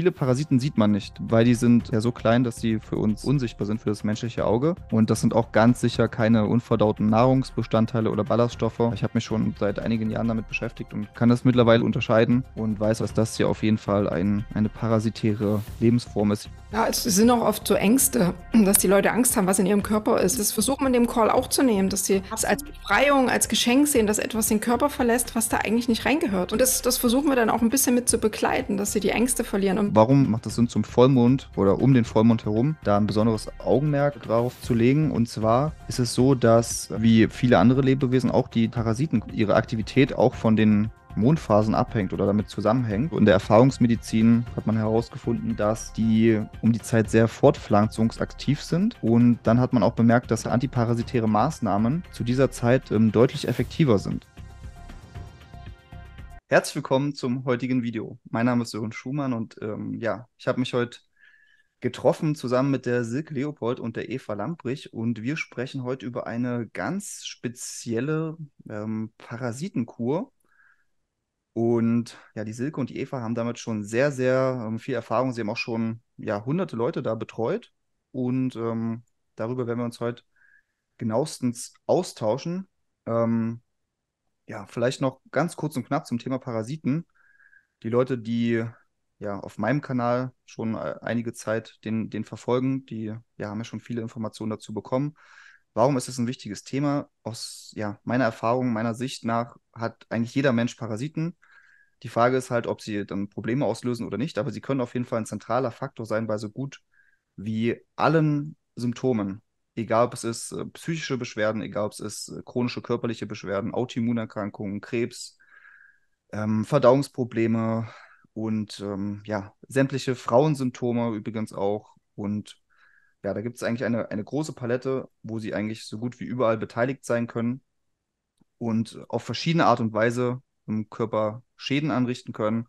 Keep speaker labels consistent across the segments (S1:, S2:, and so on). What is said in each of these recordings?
S1: viele Parasiten sieht man nicht, weil die sind ja so klein, dass sie für uns unsichtbar sind, für das menschliche Auge. Und das sind auch ganz sicher keine unverdauten Nahrungsbestandteile oder Ballaststoffe. Ich habe mich schon seit einigen Jahren damit beschäftigt und kann das mittlerweile unterscheiden und weiß, dass das hier auf jeden Fall ein, eine parasitäre Lebensform ist.
S2: Ja, es sind auch oft so Ängste, dass die Leute Angst haben, was in ihrem Körper ist. Das versucht man dem Call auch zu nehmen, dass sie es als Befreiung, als Geschenk sehen, dass etwas den Körper verlässt, was da eigentlich nicht reingehört. Und das, das versuchen wir dann auch ein bisschen mit zu begleiten, dass sie die Ängste verlieren.
S1: Und Warum macht es Sinn, zum Vollmond oder um den Vollmond herum da ein besonderes Augenmerk drauf zu legen? Und zwar ist es so, dass wie viele andere Lebewesen auch die Parasiten ihre Aktivität auch von den Mondphasen abhängt oder damit zusammenhängt. In der Erfahrungsmedizin hat man herausgefunden, dass die um die Zeit sehr fortpflanzungsaktiv sind. Und dann hat man auch bemerkt, dass antiparasitäre Maßnahmen zu dieser Zeit ähm, deutlich effektiver sind. Herzlich willkommen zum heutigen Video. Mein Name ist Sören Schumann und ähm, ja, ich habe mich heute getroffen zusammen mit der Silke Leopold und der Eva Lamprich und wir sprechen heute über eine ganz spezielle ähm, Parasitenkur. Und ja, die Silke und die Eva haben damit schon sehr, sehr ähm, viel Erfahrung. Sie haben auch schon ja, hunderte Leute da betreut und ähm, darüber werden wir uns heute genauestens austauschen. Ähm, ja, vielleicht noch ganz kurz und knapp zum Thema Parasiten. Die Leute, die ja auf meinem Kanal schon äh, einige Zeit den, den verfolgen, die ja, haben ja schon viele Informationen dazu bekommen. Warum ist es ein wichtiges Thema? Aus ja, meiner Erfahrung, meiner Sicht nach hat eigentlich jeder Mensch Parasiten. Die Frage ist halt, ob sie dann Probleme auslösen oder nicht, aber sie können auf jeden Fall ein zentraler Faktor sein bei so gut wie allen Symptomen egal ob es ist äh, psychische Beschwerden, egal ob es ist äh, chronische körperliche Beschwerden, Autoimmunerkrankungen, Krebs, ähm, Verdauungsprobleme und ähm, ja, sämtliche Frauensymptome übrigens auch. Und ja, da gibt es eigentlich eine, eine große Palette, wo sie eigentlich so gut wie überall beteiligt sein können und auf verschiedene Art und Weise im Körper Schäden anrichten können,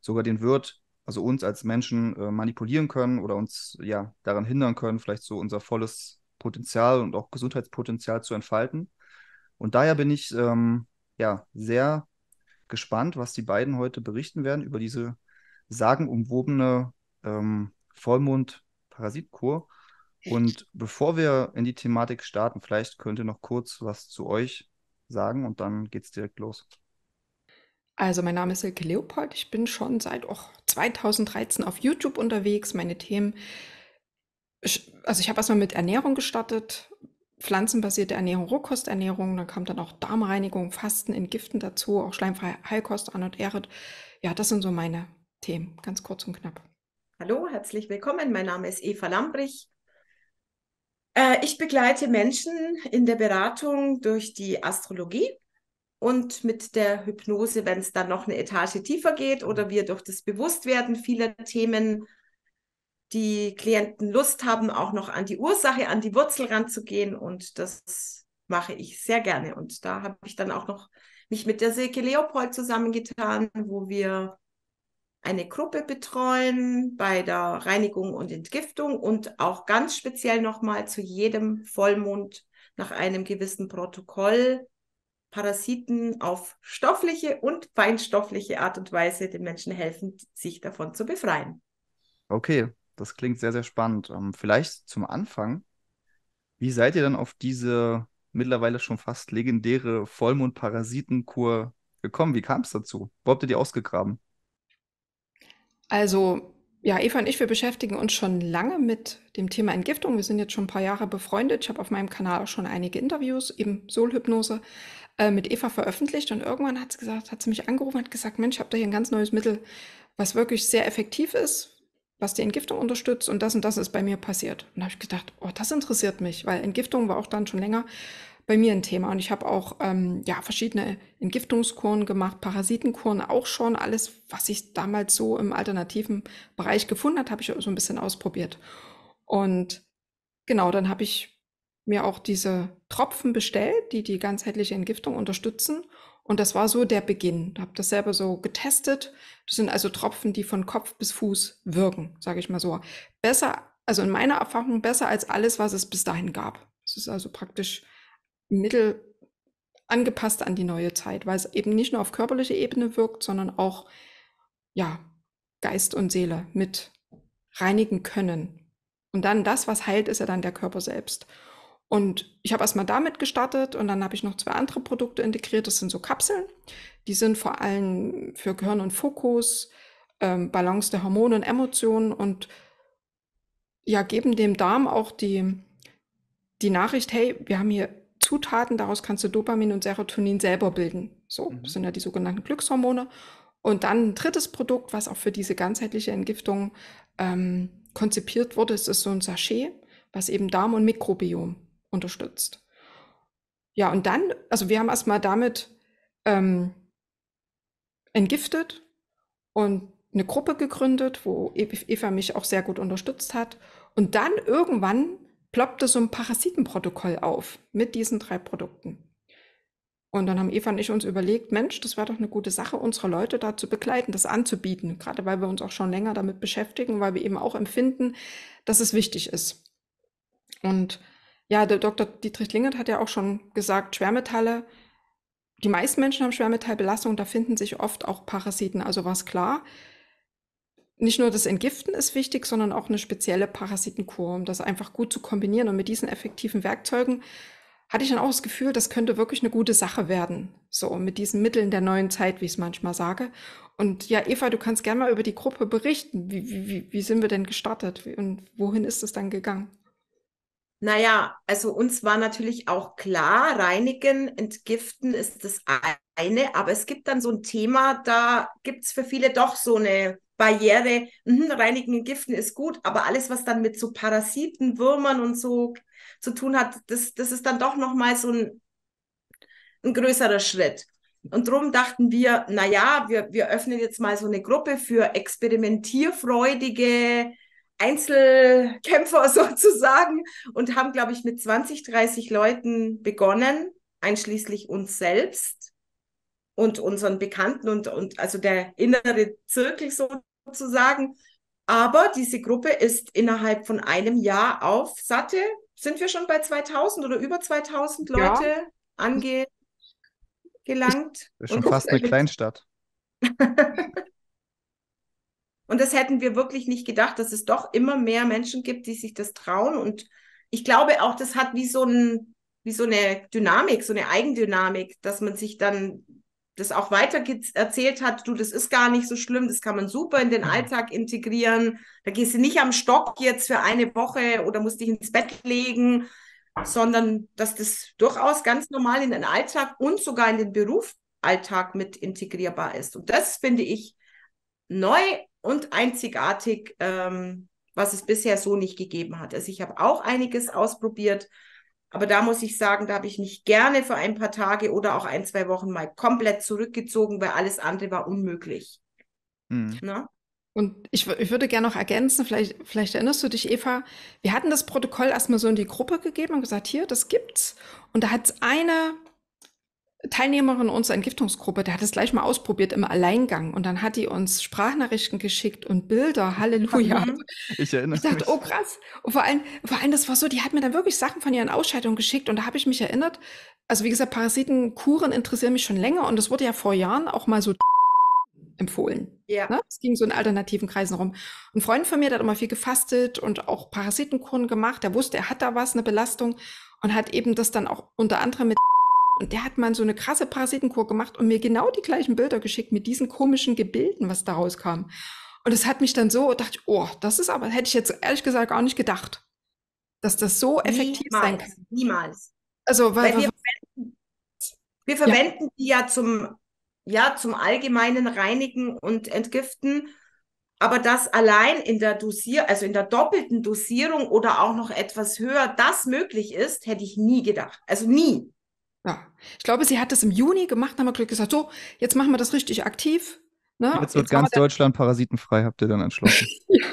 S1: sogar den Wirt also uns als Menschen äh, manipulieren können oder uns ja daran hindern können, vielleicht so unser volles Potenzial und auch Gesundheitspotenzial zu entfalten. Und daher bin ich ähm, ja sehr gespannt, was die beiden heute berichten werden über diese sagenumwobene ähm, Vollmond-Parasitkur. Und bevor wir in die Thematik starten, vielleicht könnt ihr noch kurz was zu euch sagen und dann geht's direkt los.
S2: Also mein Name ist Silke Leopold. Ich bin schon seit oh, 2013 auf YouTube unterwegs. Meine Themen also ich habe erstmal mit Ernährung gestartet, pflanzenbasierte Ernährung, Rohkosternährung, dann kam dann auch Darmreinigung, Fasten, Entgiften dazu, auch schleimfreie Heilkost, und Ehret. Ja, das sind so meine Themen, ganz kurz und knapp.
S3: Hallo, herzlich willkommen. Mein Name ist Eva Lambrich. Äh, ich begleite Menschen in der Beratung durch die Astrologie und mit der Hypnose, wenn es dann noch eine Etage tiefer geht oder wir durch das Bewusstwerden vieler Themen die Klienten Lust haben, auch noch an die Ursache, an die Wurzel ranzugehen. Und das mache ich sehr gerne. Und da habe ich dann auch noch mich mit der Silke Leopold zusammengetan, wo wir eine Gruppe betreuen bei der Reinigung und Entgiftung und auch ganz speziell nochmal zu jedem Vollmond nach einem gewissen Protokoll Parasiten auf stoffliche und feinstoffliche Art und Weise den Menschen helfen, sich davon zu befreien.
S1: Okay, das klingt sehr, sehr spannend. Ähm, vielleicht zum Anfang, wie seid ihr dann auf diese mittlerweile schon fast legendäre Vollmond-Parasitenkur gekommen? Wie kam es dazu? Wo habt ihr die ausgegraben?
S2: Also, ja, Eva und ich, wir beschäftigen uns schon lange mit dem Thema Entgiftung. Wir sind jetzt schon ein paar Jahre befreundet. Ich habe auf meinem Kanal auch schon einige Interviews, eben Solhypnose, äh, mit Eva veröffentlicht. Und irgendwann hat sie gesagt, hat sie mich angerufen, hat gesagt, Mensch, ich habe da hier ein ganz neues Mittel, was wirklich sehr effektiv ist, was die Entgiftung unterstützt und das und das ist bei mir passiert. Und da habe ich gedacht, oh, das interessiert mich, weil Entgiftung war auch dann schon länger bei mir ein Thema. Und ich habe auch ähm, ja, verschiedene Entgiftungskuren gemacht, Parasitenkuren auch schon. Alles, was ich damals so im alternativen Bereich gefunden habe, habe ich so ein bisschen ausprobiert. Und genau, dann habe ich mir auch diese Tropfen bestellt, die die ganzheitliche Entgiftung unterstützen und das war so der Beginn. Habe das selber so getestet. Das sind also Tropfen, die von Kopf bis Fuß wirken, sage ich mal so. Besser, also in meiner Erfahrung besser als alles, was es bis dahin gab. Es ist also praktisch ein Mittel angepasst an die neue Zeit, weil es eben nicht nur auf körperliche Ebene wirkt, sondern auch ja, Geist und Seele mit reinigen können. Und dann das, was heilt, ist ja dann der Körper selbst. Und ich habe erstmal damit gestartet und dann habe ich noch zwei andere Produkte integriert. Das sind so Kapseln. Die sind vor allem für Gehirn und Fokus, ähm, Balance der Hormone und Emotionen und ja, geben dem Darm auch die, die Nachricht, hey, wir haben hier Zutaten, daraus kannst du Dopamin und Serotonin selber bilden. So, mhm. das sind ja die sogenannten Glückshormone. Und dann ein drittes Produkt, was auch für diese ganzheitliche Entgiftung ähm, konzipiert wurde, es ist so ein Sachet, was eben Darm und Mikrobiom unterstützt. Ja, und dann, also wir haben erstmal damit ähm, entgiftet und eine Gruppe gegründet, wo e-, Eva mich auch sehr gut unterstützt hat. Und dann irgendwann ploppte so ein Parasitenprotokoll auf mit diesen drei Produkten. Und dann haben Eva und ich uns überlegt, Mensch, das wäre doch eine gute Sache, unsere Leute da zu begleiten, das anzubieten, gerade weil wir uns auch schon länger damit beschäftigen, weil wir eben auch empfinden, dass es wichtig ist. Und ja, der Dr. Dietrich Lingert hat ja auch schon gesagt, Schwermetalle, die meisten Menschen haben Schwermetallbelastung, da finden sich oft auch Parasiten, also war es klar. Nicht nur das Entgiften ist wichtig, sondern auch eine spezielle Parasitenkur, um das einfach gut zu kombinieren. Und mit diesen effektiven Werkzeugen hatte ich dann auch das Gefühl, das könnte wirklich eine gute Sache werden. So, mit diesen Mitteln der neuen Zeit, wie ich es manchmal sage. Und ja, Eva, du kannst gerne mal über die Gruppe berichten. Wie, wie, wie sind wir denn gestartet und wohin ist es dann gegangen?
S3: Naja, also uns war natürlich auch klar, reinigen, entgiften ist das eine, aber es gibt dann so ein Thema, da gibt es für viele doch so eine Barriere, mhm, reinigen, entgiften ist gut, aber alles, was dann mit so Parasiten, Würmern und so zu tun hat, das, das ist dann doch nochmal so ein, ein größerer Schritt. Und darum dachten wir, naja, wir, wir öffnen jetzt mal so eine Gruppe für experimentierfreudige Einzelkämpfer sozusagen und haben, glaube ich, mit 20, 30 Leuten begonnen, einschließlich uns selbst und unseren Bekannten und, und also der innere Zirkel sozusagen. Aber diese Gruppe ist innerhalb von einem Jahr auf satte, sind wir schon bei 2000 oder über 2000 Leute ja. angelangt. Ange das ist schon fast eine
S1: Kleinstadt.
S3: Und das hätten wir wirklich nicht gedacht, dass es doch immer mehr Menschen gibt, die sich das trauen. Und ich glaube auch, das hat wie so, ein, wie so eine Dynamik, so eine Eigendynamik, dass man sich dann das auch weiter erzählt hat, du, das ist gar nicht so schlimm, das kann man super in den mhm. Alltag integrieren. Da gehst du nicht am Stock jetzt für eine Woche oder musst dich ins Bett legen, sondern dass das durchaus ganz normal in den Alltag und sogar in den Berufsalltag mit integrierbar ist. Und das finde ich neu und einzigartig, ähm, was es bisher so nicht gegeben hat. Also ich habe auch einiges ausprobiert, aber da muss ich sagen, da habe ich mich gerne für ein paar Tage oder auch ein, zwei Wochen mal komplett
S2: zurückgezogen, weil alles andere war unmöglich. Mhm. Na? Ne? Und ich, ich, würde gerne noch ergänzen, vielleicht, vielleicht erinnerst du dich, Eva, wir hatten das Protokoll erstmal so in die Gruppe gegeben und gesagt, hier, das gibt's. Und da hat es eine Teilnehmerin unserer Entgiftungsgruppe, der hat es gleich mal ausprobiert im Alleingang und dann hat die uns Sprachnachrichten geschickt und Bilder, Halleluja. Mhm.
S1: Ich erinnere ich dachte, mich. Ich dachte,
S2: oh krass. Und vor allem, vor allem, das war so, die hat mir dann wirklich Sachen von ihren Ausscheidungen geschickt und da habe ich mich erinnert, also wie gesagt, Parasitenkuren interessieren mich schon länger und das wurde ja vor Jahren auch mal so empfohlen. Ja. Ne? Es ging so in alternativen Kreisen rum. Ein Freund von mir, der hat immer viel gefastet und auch Parasitenkuren gemacht, der wusste, er hat da was, eine Belastung und hat eben das dann auch unter anderem mit und der hat mal so eine krasse Parasitenkur gemacht und mir genau die gleichen Bilder geschickt mit diesen komischen Gebilden, was daraus kam. Und das hat mich dann so, dachte ich, oh, das ist aber, hätte ich jetzt ehrlich gesagt gar nicht gedacht, dass das so effektiv niemals, sein
S3: kann. Niemals.
S2: Also, weil, weil wir, verwenden, wir verwenden die ja zum,
S3: ja zum allgemeinen Reinigen und Entgiften. Aber das allein in der Dosier, also in der doppelten Dosierung oder auch noch etwas höher, das möglich ist,
S2: hätte ich nie gedacht. Also nie. Ja, ich glaube, sie hat das im Juni gemacht, haben wir Glück gesagt, so, jetzt machen wir das richtig aktiv. Ne? Jetzt wird ganz wir
S1: Deutschland parasitenfrei, habt ihr dann entschlossen. ja.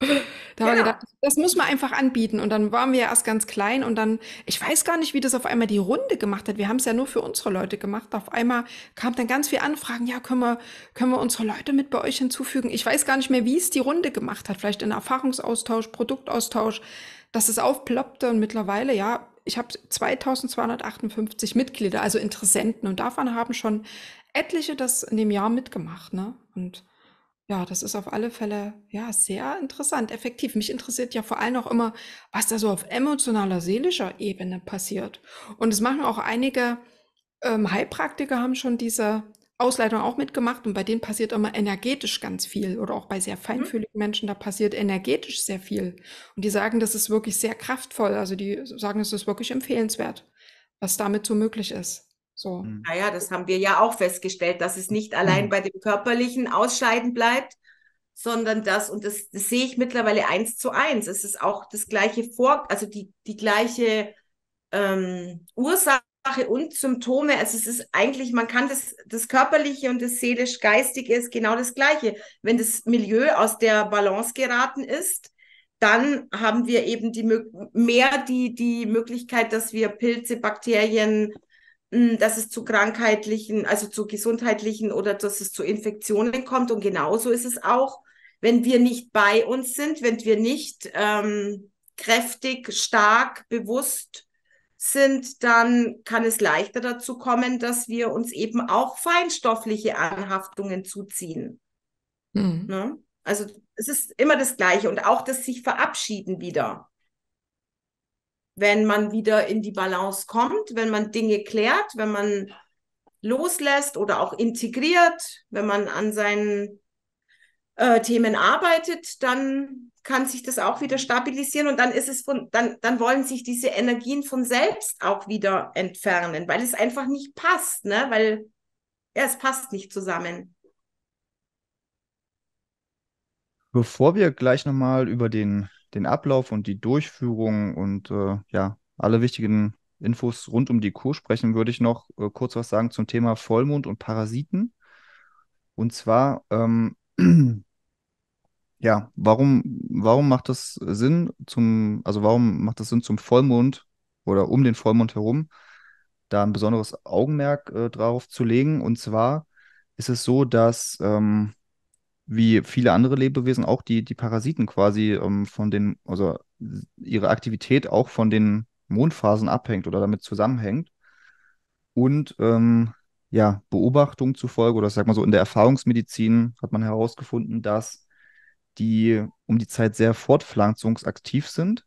S2: Da ja. haben wir gedacht, das muss man einfach anbieten. Und dann waren wir erst ganz klein und dann, ich weiß gar nicht, wie das auf einmal die Runde gemacht hat. Wir haben es ja nur für unsere Leute gemacht. Auf einmal kam dann ganz viel Anfragen, ja, können wir, können wir unsere Leute mit bei euch hinzufügen? Ich weiß gar nicht mehr, wie es die Runde gemacht hat. Vielleicht in Erfahrungsaustausch, Produktaustausch, dass es aufploppte und mittlerweile, ja, ich habe 2258 Mitglieder, also Interessenten und davon haben schon etliche das in dem Jahr mitgemacht, ne? Und ja, das ist auf alle Fälle ja sehr interessant, effektiv. Mich interessiert ja vor allem auch immer, was da so auf emotionaler, seelischer Ebene passiert. Und es machen auch einige ähm, Heilpraktiker haben schon diese Ausleitung auch mitgemacht und bei denen passiert immer energetisch ganz viel oder auch bei sehr mhm. feinfühligen mhm. Menschen, da passiert energetisch sehr viel. Und die sagen, das ist wirklich sehr kraftvoll. Also die sagen, es ist wirklich empfehlenswert, was damit so möglich ist. So.
S3: Mhm. Naja, das haben wir ja auch festgestellt, dass es nicht allein mhm. bei dem körperlichen Ausscheiden bleibt, sondern das, und das, das sehe ich mittlerweile eins zu eins. Es ist auch das gleiche Vor, also die, die gleiche ähm, Ursache Ursache und Symptome. Also es ist eigentlich, man kann das, das körperliche und das seelisch-geistige ist genau das Gleiche. Wenn das Milieu aus der Balance geraten ist, dann haben wir eben die, mehr die, die Möglichkeit, dass wir Pilze, Bakterien, hm, dass es zu krankheitlichen, also zu gesundheitlichen oder dass es zu Infektionen kommt. Und genauso ist es auch, wenn wir nicht bei uns sind, wenn wir nicht ähm, kräftig, stark, bewusst sind, dann kann es leichter dazu kommen, dass wir uns eben auch feinstoffliche Anhaftungen zuziehen. Mhm. Ne? Also es ist immer das Gleiche und auch das sich verabschieden wieder. Wenn man wieder in die Balance kommt, wenn man Dinge klärt, wenn man loslässt oder auch integriert, wenn man an seinen äh, Themen arbeitet, dann kann sich das auch wieder stabilisieren und dann ist es von, dann, dann wollen sich diese Energien von selbst auch wieder entfernen, weil es einfach nicht passt, ne? Weil ja, es passt nicht zusammen.
S1: Bevor wir gleich nochmal über den, den Ablauf und die Durchführung und äh, ja, alle wichtigen Infos rund um die Kur sprechen, würde ich noch äh, kurz was sagen zum Thema Vollmond und Parasiten. Und zwar ähm, ja, warum, warum macht das Sinn zum, also warum macht das Sinn zum Vollmond oder um den Vollmond herum, da ein besonderes Augenmerk äh, drauf zu legen? Und zwar ist es so, dass ähm, wie viele andere Lebewesen auch die, die Parasiten quasi ähm, von den, also ihre Aktivität auch von den Mondphasen abhängt oder damit zusammenhängt. Und ähm, ja, Beobachtung zufolge, oder sag mal so, in der Erfahrungsmedizin hat man herausgefunden, dass die um die Zeit sehr fortpflanzungsaktiv sind.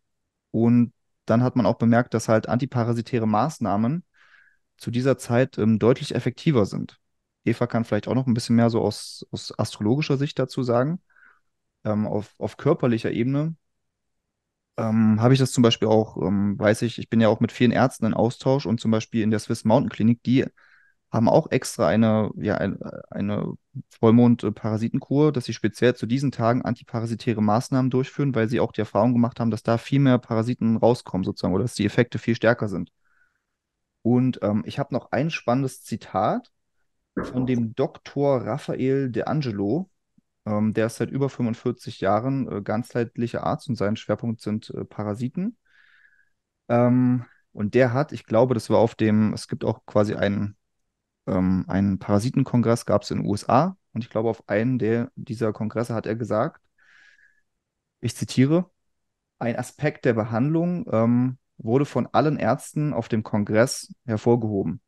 S1: Und dann hat man auch bemerkt, dass halt antiparasitäre Maßnahmen zu dieser Zeit ähm, deutlich effektiver sind. Eva kann vielleicht auch noch ein bisschen mehr so aus, aus astrologischer Sicht dazu sagen. Ähm, auf, auf körperlicher Ebene ähm, habe ich das zum Beispiel auch, ähm, weiß ich, ich bin ja auch mit vielen Ärzten in Austausch und zum Beispiel in der Swiss Mountain Klinik, die haben auch extra eine, ja, eine, eine Vollmond-Parasitenkur, dass sie speziell zu diesen Tagen antiparasitäre Maßnahmen durchführen, weil sie auch die Erfahrung gemacht haben, dass da viel mehr Parasiten rauskommen, sozusagen, oder dass die Effekte viel stärker sind. Und ähm, ich habe noch ein spannendes Zitat von dem Dr. Raphael De Angelo. Ähm, der ist seit über 45 Jahren äh, ganzheitlicher Arzt und sein Schwerpunkt sind äh, Parasiten. Ähm, und der hat, ich glaube, das war auf dem, es gibt auch quasi einen ähm, einen Parasitenkongress gab es in den USA und ich glaube, auf einen der, dieser Kongresse hat er gesagt, ich zitiere, ein Aspekt der Behandlung ähm, wurde von allen Ärzten auf dem Kongress hervorgehoben.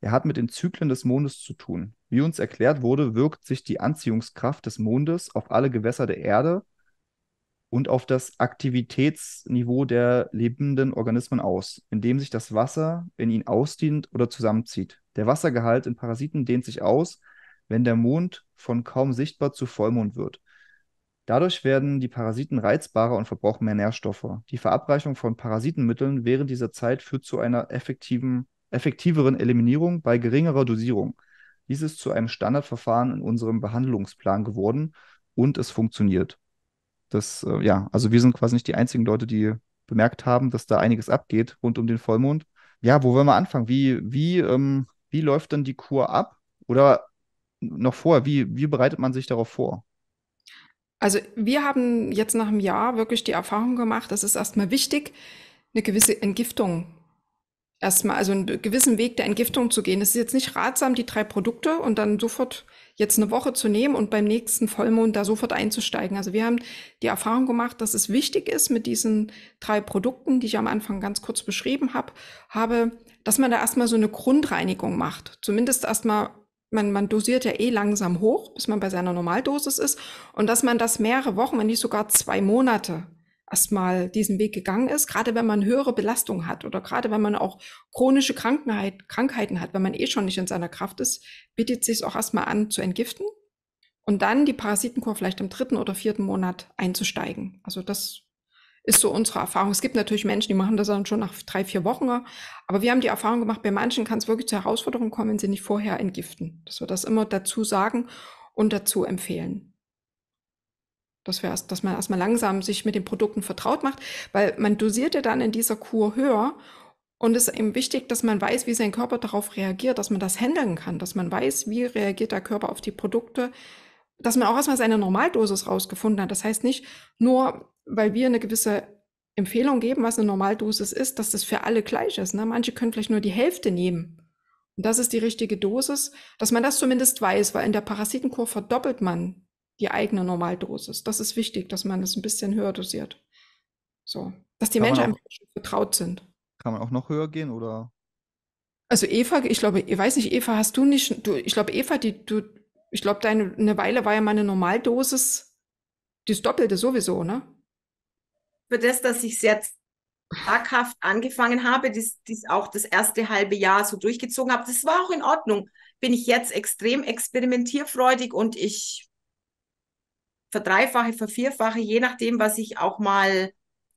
S1: Er hat mit den Zyklen des Mondes zu tun. Wie uns erklärt wurde, wirkt sich die Anziehungskraft des Mondes auf alle Gewässer der Erde und auf das Aktivitätsniveau der lebenden Organismen aus, indem sich das Wasser in ihnen ausdient oder zusammenzieht. Der Wassergehalt in Parasiten dehnt sich aus, wenn der Mond von kaum sichtbar zu Vollmond wird. Dadurch werden die Parasiten reizbarer und verbrauchen mehr Nährstoffe. Die Verabreichung von Parasitenmitteln während dieser Zeit führt zu einer effektiven, effektiveren Eliminierung bei geringerer Dosierung. Dies ist zu einem Standardverfahren in unserem Behandlungsplan geworden und es funktioniert. Das, äh, ja, also wir sind quasi nicht die einzigen Leute, die bemerkt haben, dass da einiges abgeht rund um den Vollmond. Ja, wo wollen wir anfangen? Wie, wie, ähm, wie läuft denn die Kur ab? Oder noch vorher, wie, wie bereitet man sich darauf vor?
S2: Also wir haben jetzt nach einem Jahr wirklich die Erfahrung gemacht, dass es erstmal wichtig, eine gewisse Entgiftung erstmal, also einen gewissen Weg der Entgiftung zu gehen. Es ist jetzt nicht ratsam, die drei Produkte und dann sofort jetzt eine Woche zu nehmen und beim nächsten Vollmond da sofort einzusteigen. Also wir haben die Erfahrung gemacht, dass es wichtig ist, mit diesen drei Produkten, die ich am Anfang ganz kurz beschrieben habe, habe, dass man da erstmal so eine Grundreinigung macht. Zumindest erstmal man, man dosiert ja eh langsam hoch, bis man bei seiner Normaldosis ist. Und dass man das mehrere Wochen, wenn nicht sogar zwei Monate erstmal diesen Weg gegangen ist, gerade wenn man höhere Belastung hat oder gerade wenn man auch chronische Krankheit, Krankheiten hat, wenn man eh schon nicht in seiner Kraft ist, bietet sich auch erstmal an zu entgiften und dann die Parasitenkur vielleicht im dritten oder vierten Monat einzusteigen. Also das ist so unsere Erfahrung. Es gibt natürlich Menschen, die machen das dann schon nach drei, vier Wochen. Aber wir haben die Erfahrung gemacht, bei manchen kann es wirklich zur Herausforderung kommen, wenn sie nicht vorher entgiften. Dass wir das immer dazu sagen und dazu empfehlen dass, wir erst, dass man erstmal langsam sich mit den Produkten vertraut macht, weil man dosiert ja dann in dieser Kur höher und es ist eben wichtig, dass man weiß, wie sein Körper darauf reagiert, dass man das handeln kann, dass man weiß, wie reagiert der Körper auf die Produkte, dass man auch erstmal seine Normaldosis rausgefunden hat. Das heißt nicht nur, weil wir eine gewisse Empfehlung geben, was eine Normaldosis ist, dass das für alle gleich ist. Ne? Manche können vielleicht nur die Hälfte nehmen. Und das ist die richtige Dosis, dass man das zumindest weiß, weil in der Parasitenkur verdoppelt man die eigene Normaldosis. Das ist wichtig, dass man das ein bisschen höher dosiert. So, dass die kann Menschen auch, einfach vertraut sind.
S1: Kann man auch noch höher gehen oder?
S2: Also Eva, ich glaube, ich weiß nicht, Eva, hast du nicht, du, ich glaube, Eva, die, du, ich glaube, deine eine Weile war ja meine Normaldosis, das Doppelte sowieso, ne?
S3: Für das, dass ich sehr zaghaft angefangen habe, das, das auch das erste halbe Jahr so durchgezogen habe, das war auch in Ordnung. Bin ich jetzt extrem experimentierfreudig und ich verdreifache, vervierfache, je nachdem, was ich auch mal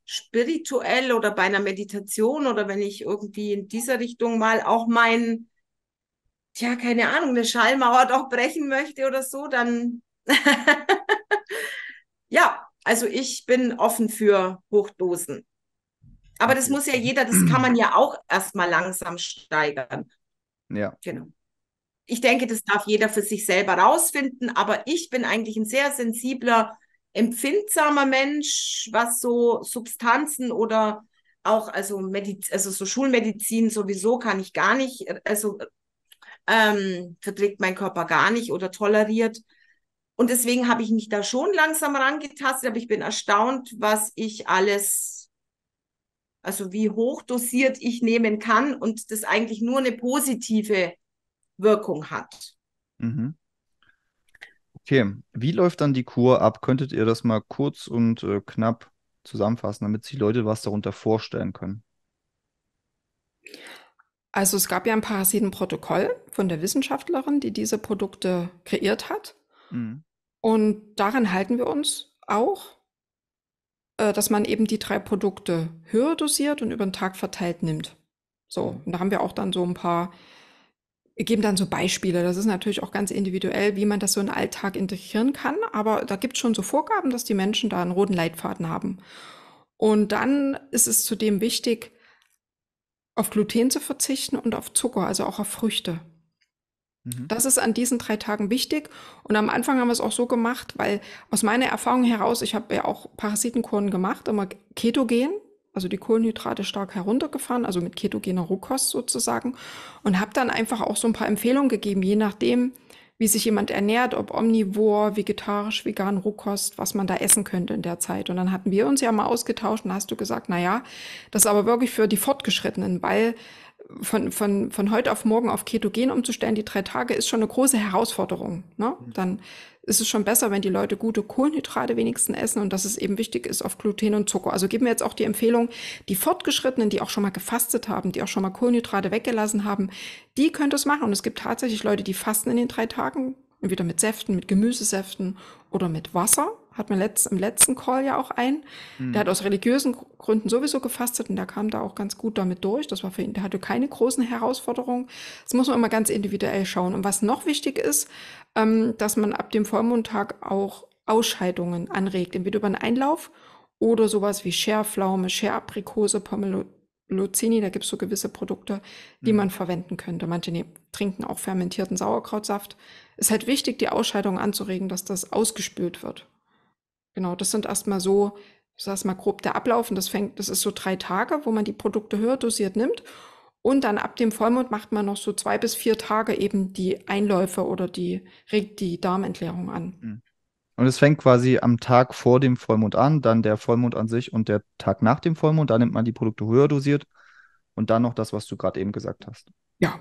S3: spirituell oder bei einer Meditation oder wenn ich irgendwie in dieser Richtung mal auch mein, ja, keine Ahnung, eine Schallmauer doch brechen möchte oder so, dann ja, also ich bin offen für Hochdosen. Aber das muss ja jeder, das kann man ja auch erstmal langsam steigern. Ja. Genau ich denke, das darf jeder für sich selber rausfinden, aber ich bin eigentlich ein sehr sensibler, empfindsamer Mensch, was so Substanzen oder auch, also, Mediz also so Schulmedizin sowieso kann ich gar nicht, also ähm, verträgt mein Körper gar nicht oder toleriert. Und deswegen habe ich mich da schon langsam rangetastet, aber ich bin erstaunt, was ich alles, also wie hoch dosiert ich nehmen kann und das eigentlich nur eine positive Wirkung hat.
S1: Mhm. Okay, wie läuft dann die Kur ab? Könntet ihr das mal kurz und äh, knapp zusammenfassen, damit sich Leute was darunter vorstellen können?
S2: Also es gab ja ein Parasitenprotokoll von der Wissenschaftlerin, die diese Produkte kreiert hat. Mhm. Und daran halten wir uns auch, äh, dass man eben die drei Produkte höher dosiert und über den Tag verteilt nimmt. So, mhm. und da haben wir auch dann so ein paar geben dann so Beispiele. Das ist natürlich auch ganz individuell, wie man das so in den Alltag integrieren kann. Aber da gibt es schon so Vorgaben, dass die Menschen da einen roten Leitfaden haben. Und dann ist es zudem wichtig, auf Gluten zu verzichten und auf Zucker, also auch auf Früchte. Mhm. Das ist an diesen drei Tagen wichtig. Und am Anfang haben wir es auch so gemacht, weil aus meiner Erfahrung heraus, ich habe ja auch Parasitenkuren gemacht, immer ketogen, also die Kohlenhydrate stark heruntergefahren, also mit ketogener Rohkost sozusagen und habe dann einfach auch so ein paar Empfehlungen gegeben, je nachdem, wie sich jemand ernährt, ob omnivor, vegetarisch, vegan, Rohkost, was man da essen könnte in der Zeit. Und dann hatten wir uns ja mal ausgetauscht und hast du gesagt, na ja, das ist aber wirklich für die Fortgeschrittenen, weil von, von, von heute auf morgen auf Ketogen umzustellen, die drei Tage, ist schon eine große Herausforderung. Ne? Mhm. Dann ist es schon besser, wenn die Leute gute Kohlenhydrate wenigstens essen und dass es eben wichtig ist auf Gluten und Zucker. Also geben wir jetzt auch die Empfehlung, die Fortgeschrittenen, die auch schon mal gefastet haben, die auch schon mal Kohlenhydrate weggelassen haben, die können das machen. Und es gibt tatsächlich Leute, die fasten in den drei Tagen, entweder mit Säften, mit Gemüsesäften oder mit Wasser hat man letzt, im letzten Call ja auch ein. Mhm. Der hat aus religiösen Gründen sowieso gefastet und der kam da auch ganz gut damit durch. Das war für ihn, der hatte keine großen Herausforderungen. Das muss man immer ganz individuell schauen. Und was noch wichtig ist, ähm, dass man ab dem Vollmondtag auch Ausscheidungen anregt, entweder über einen Einlauf oder sowas wie Scherflaume, Scheraprikose, Luzini, da gibt es so gewisse Produkte, die mhm. man verwenden könnte. Manche ne, trinken auch fermentierten Sauerkrautsaft. Es ist halt wichtig, die Ausscheidung anzuregen, dass das ausgespült wird. Genau, das sind erstmal so, ich sag's mal grob, der Ablauf. Und das fängt, das ist so drei Tage, wo man die Produkte höher dosiert nimmt. Und dann ab dem Vollmond macht man noch so zwei bis vier Tage eben die Einläufe oder die regt die Darmentleerung an. Mhm.
S1: Und es fängt quasi am Tag vor dem Vollmond an, dann der Vollmond an sich und der Tag nach dem Vollmond. Da nimmt man die Produkte höher dosiert und dann noch das, was du gerade eben gesagt hast. Ja.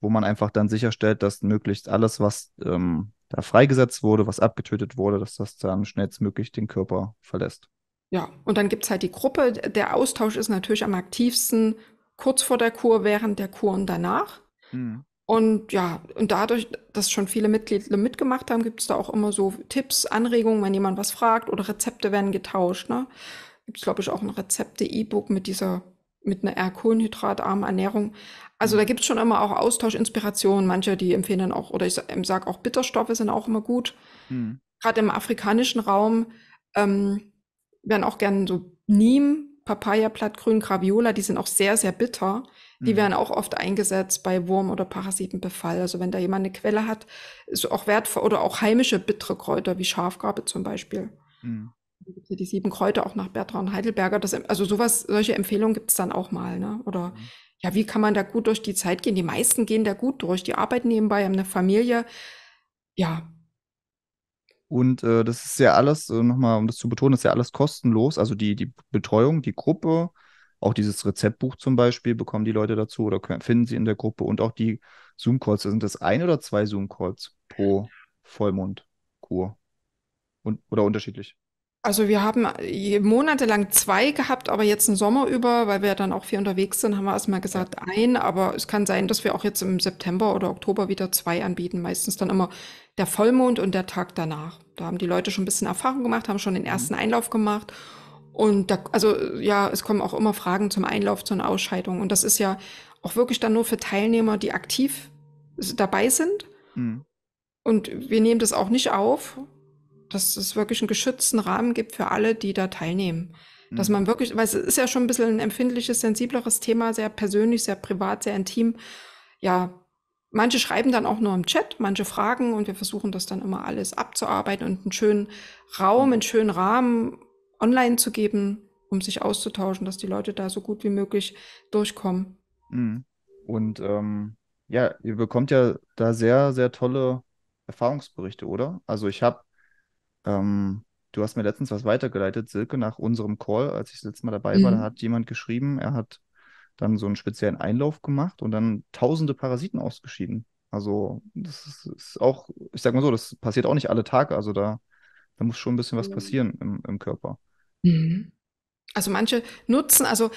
S1: Wo man einfach dann sicherstellt, dass möglichst alles, was ähm, da freigesetzt wurde, was abgetötet wurde, dass das dann schnellstmöglich den Körper verlässt.
S2: Ja, und dann gibt es halt die Gruppe. Der Austausch ist natürlich am aktivsten kurz vor der Kur, während der Kur und danach. Mhm. Und ja, und dadurch, dass schon viele Mitglieder mitgemacht haben, gibt es da auch immer so Tipps, Anregungen, wenn jemand was fragt oder Rezepte werden getauscht. Ne? Gibt es, glaube ich, auch ein Rezepte-E-Book mit dieser mit einer eher kohlenhydratarmen Ernährung. Also da gibt es schon immer auch Austausch, Inspiration. Manche, die empfehlen dann auch, oder ich sage auch Bitterstoffe sind auch immer gut. Mhm. Gerade im afrikanischen Raum ähm, werden auch gerne so Niem, Papaya, Blattgrün, Graviola, die sind auch sehr, sehr bitter. Die mhm. werden auch oft eingesetzt bei Wurm- oder Parasitenbefall. Also wenn da jemand eine Quelle hat, ist auch wertvoll oder auch heimische bittere Kräuter wie Schafgarbe zum Beispiel. Mhm gibt ja die sieben Kräuter auch nach Bertrand Heidelberger. Das, also sowas, solche Empfehlungen gibt es dann auch mal, ne? Oder mhm. ja, wie kann man da gut durch die Zeit gehen? Die meisten gehen da gut durch, die arbeiten nebenbei, haben eine Familie. Ja.
S1: Und äh, das ist ja alles, äh, nochmal, um das zu betonen, das ist ja alles kostenlos. Also die, die Betreuung, die Gruppe, auch dieses Rezeptbuch zum Beispiel bekommen die Leute dazu oder können, finden sie in der Gruppe und auch die Zoom-Calls. Sind das ein oder zwei Zoom-Calls pro Vollmondkur? Und, oder unterschiedlich?
S2: Also wir haben monatelang zwei gehabt, aber jetzt einen Sommer über, weil wir ja dann auch viel unterwegs sind, haben wir erstmal gesagt ein. Aber es kann sein, dass wir auch jetzt im September oder Oktober wieder zwei anbieten. Meistens dann immer der Vollmond und der Tag danach. Da haben die Leute schon ein bisschen Erfahrung gemacht, haben schon den mhm. ersten Einlauf gemacht. Und da, also ja, es kommen auch immer Fragen zum Einlauf, zur Ausscheidung. Und das ist ja auch wirklich dann nur für Teilnehmer, die aktiv dabei sind. Mhm. Und wir nehmen das auch nicht auf, dass es wirklich einen geschützten Rahmen gibt für alle, die da teilnehmen. Dass mhm. man wirklich, weil es ist ja schon ein bisschen ein empfindliches, sensibleres Thema, sehr persönlich, sehr privat, sehr intim. Ja, manche schreiben dann auch nur im Chat, manche fragen und wir versuchen das dann immer alles abzuarbeiten und einen schönen Raum, mhm. einen schönen Rahmen online zu geben, um sich auszutauschen, dass die Leute da so gut wie möglich durchkommen.
S1: Mhm. Und ähm, ja, ihr bekommt ja da sehr, sehr tolle Erfahrungsberichte, oder? Also ich habe ähm, du hast mir letztens was weitergeleitet, Silke, nach unserem Call, als ich das Mal dabei mhm. war, da mhm. hat jemand geschrieben, er hat dann so einen speziellen Einlauf gemacht und dann tausende Parasiten ausgeschieden. Also das ist, ist auch, ich sag mal so, das passiert auch nicht alle Tage. Also da, da muss schon ein bisschen was mhm. passieren im, im Körper. Mhm.
S2: Also manche nutzen, also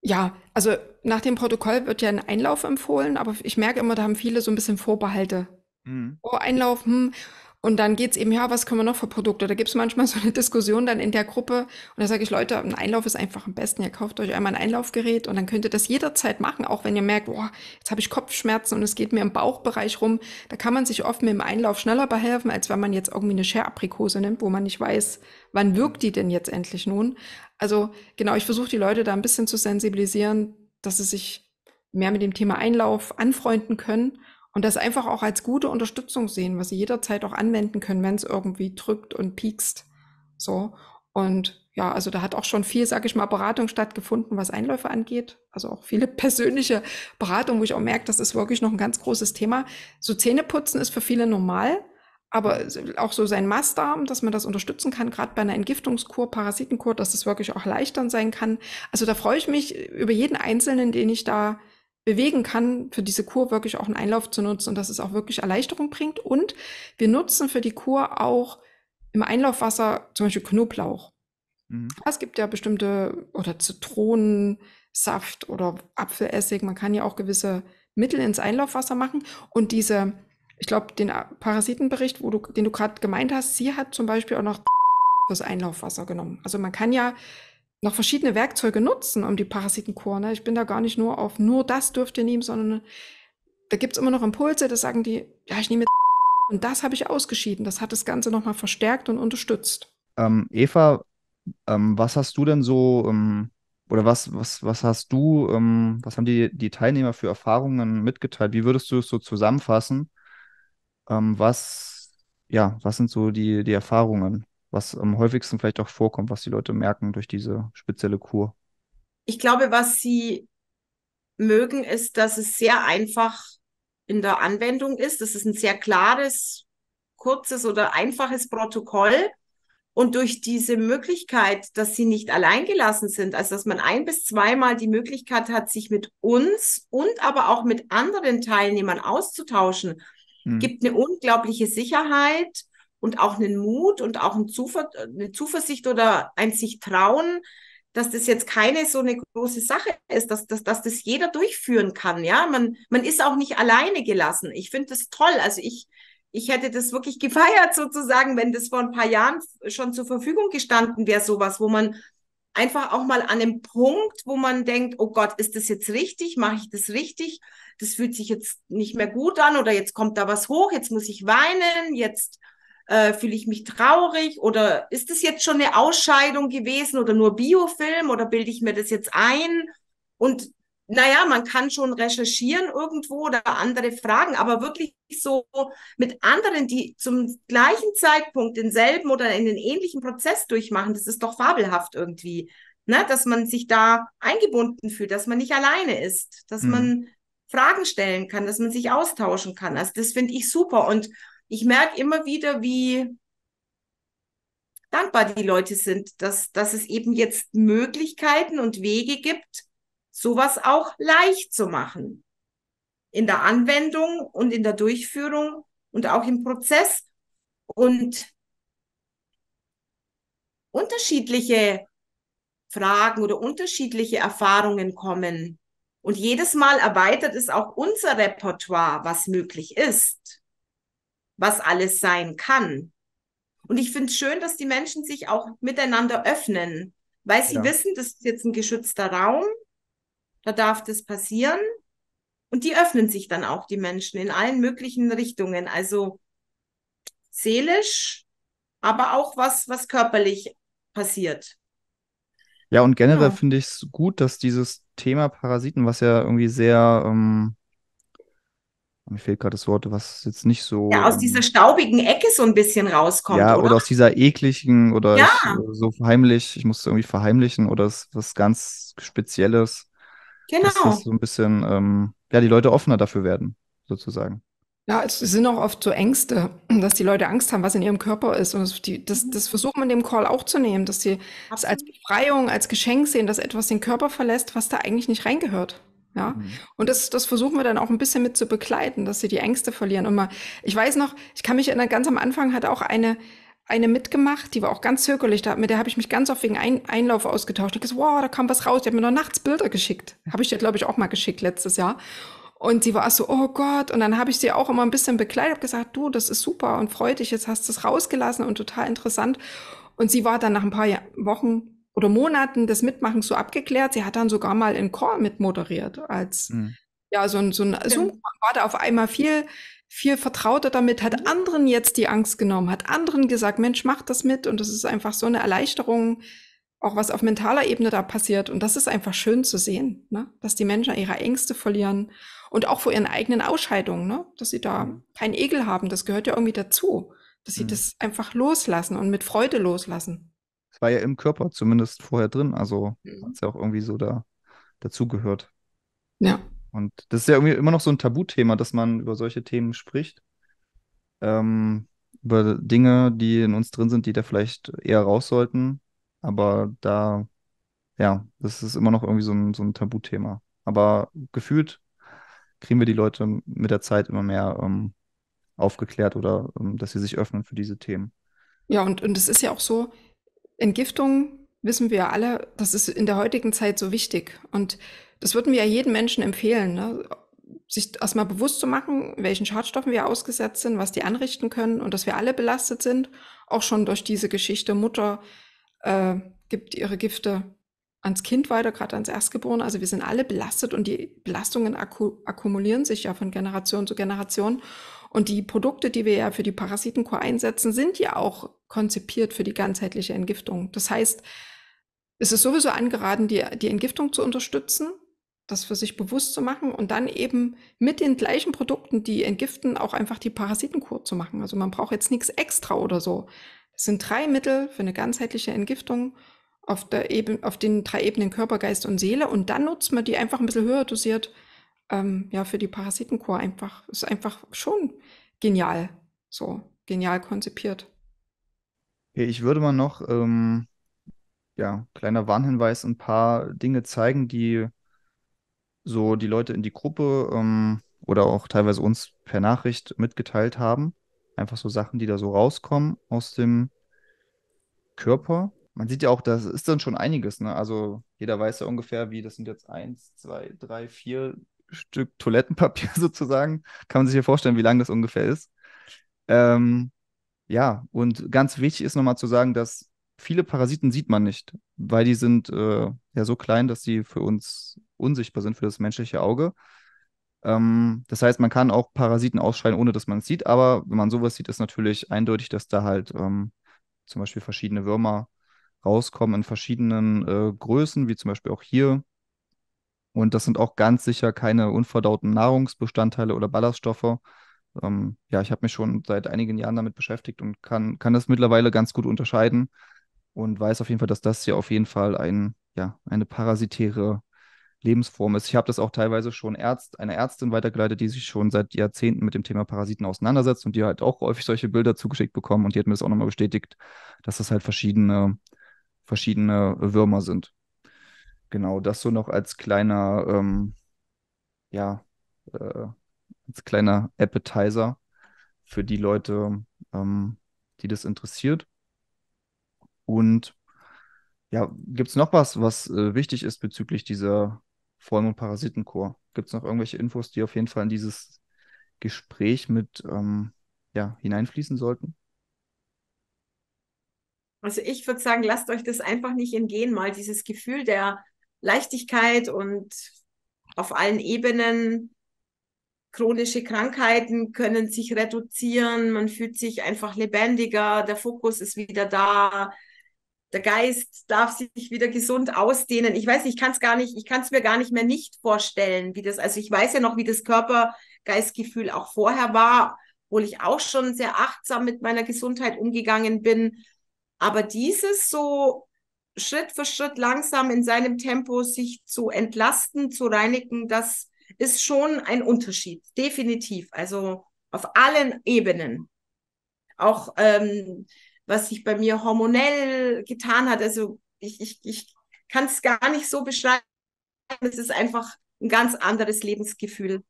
S2: ja, also nach dem Protokoll wird ja ein Einlauf empfohlen, aber ich merke immer, da haben viele so ein bisschen Vorbehalte. Mhm. Oh, Einlauf, hm, und dann geht es eben, ja, was können wir noch für Produkte? Da gibt es manchmal so eine Diskussion dann in der Gruppe. Und da sage ich, Leute, ein Einlauf ist einfach am besten. Ihr kauft euch einmal ein Einlaufgerät und dann könnt ihr das jederzeit machen, auch wenn ihr merkt, boah, jetzt habe ich Kopfschmerzen und es geht mir im Bauchbereich rum. Da kann man sich oft mit dem Einlauf schneller behelfen, als wenn man jetzt irgendwie eine Share-Aprikose nimmt, wo man nicht weiß, wann wirkt die denn jetzt endlich nun. Also genau, ich versuche die Leute da ein bisschen zu sensibilisieren, dass sie sich mehr mit dem Thema Einlauf anfreunden können und das einfach auch als gute Unterstützung sehen, was sie jederzeit auch anwenden können, wenn es irgendwie drückt und piekst. So. Und ja, also da hat auch schon viel, sag ich mal, Beratung stattgefunden, was Einläufe angeht. Also auch viele persönliche Beratungen, wo ich auch merke, das ist wirklich noch ein ganz großes Thema. So Zähneputzen ist für viele normal, aber auch so sein Mastdarm, dass man das unterstützen kann, gerade bei einer Entgiftungskur, Parasitenkur, dass das wirklich auch leichter sein kann. Also da freue ich mich über jeden Einzelnen, den ich da bewegen kann, für diese Kur wirklich auch einen Einlauf zu nutzen und dass es auch wirklich Erleichterung bringt. Und wir nutzen für die Kur auch im Einlaufwasser zum Beispiel Knoblauch. Mhm. Es gibt ja bestimmte oder Zitronensaft oder Apfelessig. Man kann ja auch gewisse Mittel ins Einlaufwasser machen. Und diese, ich glaube, den Parasitenbericht, wo du, den du gerade gemeint hast, sie hat zum Beispiel auch noch fürs Einlaufwasser genommen. Also man kann ja noch verschiedene Werkzeuge nutzen, um die Parasitenkur. Ne? Ich bin da gar nicht nur auf nur das dürft ihr nehmen, sondern äh, da gibt es immer noch Impulse, das sagen die, ja, ich nehme jetzt und das habe ich ausgeschieden. Das hat das Ganze nochmal verstärkt und
S1: unterstützt. Ähm, Eva, ähm, was hast du denn so, ähm, oder was, was, was hast du, ähm, was haben die, die Teilnehmer für Erfahrungen mitgeteilt? Wie würdest du es so zusammenfassen? Ähm, was, ja, was sind so die, die Erfahrungen? was am häufigsten vielleicht auch vorkommt, was die Leute merken durch diese spezielle Kur? Ich
S3: glaube, was sie mögen, ist, dass es sehr einfach in der Anwendung ist. Das ist ein sehr klares, kurzes oder einfaches Protokoll. Und durch diese Möglichkeit, dass sie nicht alleingelassen sind, also dass man ein bis zweimal die Möglichkeit hat, sich mit uns und aber auch mit anderen Teilnehmern auszutauschen, hm. gibt eine unglaubliche Sicherheit und auch einen Mut und auch ein Zuver eine Zuversicht oder ein sich trauen, dass das jetzt keine so eine große Sache ist, dass, dass, dass das jeder durchführen kann. Ja, man, man ist auch nicht alleine gelassen. Ich finde das toll. Also ich, ich hätte das wirklich gefeiert sozusagen, wenn das vor ein paar Jahren schon zur Verfügung gestanden wäre, sowas, wo man einfach auch mal an einem Punkt, wo man denkt, oh Gott, ist das jetzt richtig? Mache ich das richtig? Das fühlt sich jetzt nicht mehr gut an oder jetzt kommt da was hoch, jetzt muss ich weinen, jetzt äh, Fühle ich mich traurig oder ist das jetzt schon eine Ausscheidung gewesen oder nur Biofilm oder bilde ich mir das jetzt ein? Und naja, man kann schon recherchieren irgendwo oder andere fragen, aber wirklich so mit anderen, die zum gleichen Zeitpunkt denselben oder in den ähnlichen Prozess durchmachen, das ist doch fabelhaft irgendwie, ne? dass man sich da eingebunden fühlt, dass man nicht alleine ist, dass mhm. man Fragen stellen kann, dass man sich austauschen kann. Also das finde ich super und ich merke immer wieder, wie dankbar die Leute sind, dass, dass es eben jetzt Möglichkeiten und Wege gibt, sowas auch leicht zu machen. In der Anwendung und in der Durchführung und auch im Prozess und unterschiedliche Fragen oder unterschiedliche Erfahrungen kommen. Und jedes Mal erweitert es auch unser Repertoire, was möglich ist was alles sein kann. Und ich finde es schön, dass die Menschen sich auch miteinander öffnen, weil sie ja. wissen, das ist jetzt ein geschützter Raum, da darf das passieren. Und die öffnen sich dann auch, die Menschen, in allen möglichen Richtungen. Also seelisch, aber auch was, was körperlich passiert.
S1: Ja, und generell ja. finde ich es gut, dass dieses Thema Parasiten, was ja irgendwie sehr ähm, Oh, mir fehlt gerade das Wort, was jetzt nicht so. Ja, aus ähm, dieser
S3: staubigen Ecke so ein bisschen rauskommt. Ja, oder,
S1: oder aus dieser ekligen oder ja. ich, äh, so heimlich, ich muss es irgendwie verheimlichen oder es, ist was ganz Spezielles. Genau. Dass das so ein bisschen, ähm, ja, die Leute offener dafür werden, sozusagen.
S2: Ja, es sind auch oft so Ängste, dass die Leute Angst haben, was in ihrem Körper ist. Und das, die, das, das mhm. versucht man dem Call auch zu nehmen, dass sie es das als Befreiung, als Geschenk sehen, dass etwas den Körper verlässt, was da eigentlich nicht reingehört. Ja? Mhm. Und das, das versuchen wir dann auch ein bisschen mit zu begleiten, dass sie die Ängste verlieren. Und mal, ich weiß noch, ich kann mich erinnern, ganz am Anfang hat auch eine, eine mitgemacht, die war auch ganz zögerlich, da, mit der habe ich mich ganz oft wegen Ein Einlauf ausgetauscht. Ich gesagt, wow, da kam was raus, die hat mir noch nachts Bilder geschickt. Habe ich dir, glaube ich, auch mal geschickt letztes Jahr. Und sie war so, oh Gott. Und dann habe ich sie auch immer ein bisschen begleitet, habe gesagt, du, das ist super und freut dich, jetzt hast du es rausgelassen und total interessant. Und sie war dann nach ein paar Wochen oder Monaten des Mitmachens so abgeklärt. Sie hat dann sogar mal in Chor mitmoderiert als mhm. ja so ein, so ein ja. Zoom war da auf einmal viel viel vertrauter damit, hat mhm. anderen jetzt die Angst genommen, hat anderen gesagt, Mensch, mach das mit und das ist einfach so eine Erleichterung, auch was auf mentaler Ebene da passiert und das ist einfach schön zu sehen, ne? dass die Menschen ihre Ängste verlieren und auch vor ihren eigenen Ausscheidungen, ne? dass sie da mhm. keinen Ekel haben, das gehört ja irgendwie dazu, dass sie mhm. das einfach loslassen und mit Freude loslassen
S1: war ja im Körper zumindest vorher drin, also mhm. hat es ja auch irgendwie so da dazugehört. Ja. Und das ist ja irgendwie immer noch so ein Tabuthema, dass man über solche Themen spricht. Ähm, über Dinge, die in uns drin sind, die da vielleicht eher raus sollten. Aber da, ja, das ist immer noch irgendwie so ein, so ein Tabuthema. Aber gefühlt kriegen wir die Leute mit der Zeit immer mehr ähm, aufgeklärt oder ähm, dass sie sich öffnen für diese Themen.
S2: Ja, und, und es ist ja auch so, Entgiftung wissen wir ja alle, das ist in der heutigen Zeit so wichtig. Und das würden wir ja jedem Menschen empfehlen, ne? sich erstmal bewusst zu machen, welchen Schadstoffen wir ausgesetzt sind, was die anrichten können und dass wir alle belastet sind, auch schon durch diese Geschichte. Mutter äh, gibt ihre Gifte ans Kind weiter, gerade ans Erstgeborene. Also wir sind alle belastet und die Belastungen akku akkumulieren sich ja von Generation zu Generation. Und die Produkte, die wir ja für die Parasitenkur einsetzen, sind ja auch konzipiert für die ganzheitliche Entgiftung. Das heißt, es ist sowieso angeraten, die, die Entgiftung zu unterstützen, das für sich bewusst zu machen und dann eben mit den gleichen Produkten, die entgiften, auch einfach die Parasitenkur zu machen. Also man braucht jetzt nichts extra oder so. Es sind drei Mittel für eine ganzheitliche Entgiftung auf, der Eben, auf den drei Ebenen Körper, Geist und Seele und dann nutzt man die einfach ein bisschen höher dosiert ähm, ja, für die Parasitenkur einfach, ist einfach schon genial, so genial konzipiert.
S1: Ich würde mal noch, ähm, ja, kleiner Warnhinweis, ein paar Dinge zeigen, die so die Leute in die Gruppe ähm, oder auch teilweise uns per Nachricht mitgeteilt haben. Einfach so Sachen, die da so rauskommen aus dem Körper. Man sieht ja auch, das ist dann schon einiges. Ne? Also jeder weiß ja ungefähr, wie das sind jetzt eins, zwei, drei, vier, Stück Toilettenpapier sozusagen. Kann man sich ja vorstellen, wie lang das ungefähr ist. Ähm, ja, und ganz wichtig ist nochmal zu sagen, dass viele Parasiten sieht man nicht, weil die sind äh, ja so klein, dass sie für uns unsichtbar sind, für das menschliche Auge. Ähm, das heißt, man kann auch Parasiten ausschreien, ohne dass man es sieht, aber wenn man sowas sieht, ist natürlich eindeutig, dass da halt ähm, zum Beispiel verschiedene Würmer rauskommen in verschiedenen äh, Größen, wie zum Beispiel auch hier und das sind auch ganz sicher keine unverdauten Nahrungsbestandteile oder Ballaststoffe. Ähm, ja, ich habe mich schon seit einigen Jahren damit beschäftigt und kann, kann das mittlerweile ganz gut unterscheiden und weiß auf jeden Fall, dass das hier auf jeden Fall ein, ja, eine parasitäre Lebensform ist. Ich habe das auch teilweise schon Ärzt, einer Ärztin weitergeleitet, die sich schon seit Jahrzehnten mit dem Thema Parasiten auseinandersetzt und die halt auch häufig solche Bilder zugeschickt bekommen und die hat mir das auch nochmal bestätigt, dass das halt verschiedene, verschiedene Würmer sind. Genau, das so noch als kleiner, ähm, ja, äh, als kleiner Appetizer für die Leute, ähm, die das interessiert. Und ja, gibt es noch was, was äh, wichtig ist bezüglich dieser Vollmond Parasitenchor? Gibt es noch irgendwelche Infos, die auf jeden Fall in dieses Gespräch mit ähm, ja, hineinfließen sollten?
S3: Also ich würde sagen, lasst euch das einfach nicht entgehen, mal dieses Gefühl der Leichtigkeit und auf allen Ebenen. Chronische Krankheiten können sich reduzieren, man fühlt sich einfach lebendiger, der Fokus ist wieder da, der Geist darf sich wieder gesund ausdehnen. Ich weiß, ich kann es gar nicht, ich kann es mir gar nicht mehr nicht vorstellen, wie das, also ich weiß ja noch, wie das Körper-Geistgefühl auch vorher war, obwohl ich auch schon sehr achtsam mit meiner Gesundheit umgegangen bin. Aber dieses so Schritt für Schritt langsam in seinem Tempo sich zu entlasten, zu reinigen, das ist schon ein Unterschied, definitiv. Also auf allen Ebenen. Auch ähm, was sich bei mir hormonell getan hat, also ich, ich, ich kann es gar nicht so beschreiben. Es ist einfach ein ganz anderes Lebensgefühl.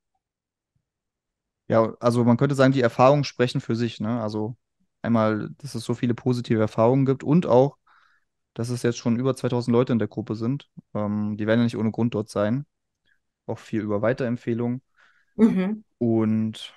S1: Ja, also man könnte sagen, die Erfahrungen sprechen für sich. Ne? Also einmal, dass es so viele positive Erfahrungen gibt und auch, dass es jetzt schon über 2000 Leute in der Gruppe sind. Ähm, die werden ja nicht ohne Grund dort sein. Auch viel über Weiterempfehlungen. Mhm. Und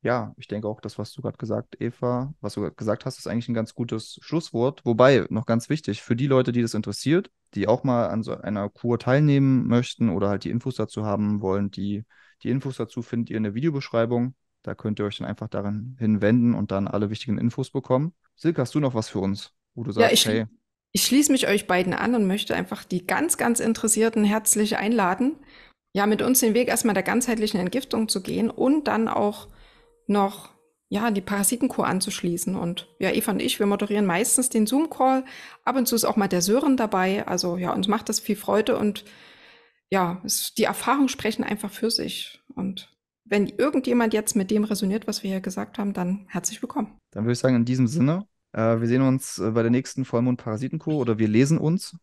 S1: ja, ich denke auch, das, was du gerade gesagt, Eva, was du gesagt hast, ist eigentlich ein ganz gutes Schlusswort. Wobei, noch ganz wichtig, für die Leute, die das interessiert, die auch mal an so einer Kur teilnehmen möchten oder halt die Infos dazu haben wollen, die, die Infos dazu findet ihr in der Videobeschreibung. Da könnt ihr euch dann einfach darin hinwenden und dann alle wichtigen Infos bekommen. Silke, hast du noch was für uns, wo du sagst, ja, ich, hey.
S2: Ich schließe mich euch beiden an und möchte einfach die ganz, ganz Interessierten herzlich einladen, ja, mit uns den Weg erstmal der ganzheitlichen Entgiftung zu gehen und dann auch noch ja, die Parasitenkur anzuschließen. Und ja, Eva und ich, wir moderieren meistens den Zoom-Call. Ab und zu ist auch mal der Sören dabei. Also ja, uns macht das viel Freude und ja, es, die Erfahrungen sprechen einfach für sich. Und wenn irgendjemand jetzt mit dem resoniert, was wir hier gesagt haben, dann herzlich willkommen.
S1: Dann würde ich sagen, in diesem Sinne, äh, wir sehen uns äh, bei der nächsten Vollmond Parasitenco oder wir lesen uns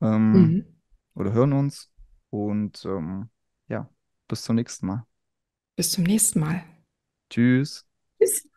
S1: ähm, mhm. oder hören uns. Und ähm, ja, bis zum nächsten Mal.
S2: Bis zum nächsten Mal. Tschüss. Tschüss.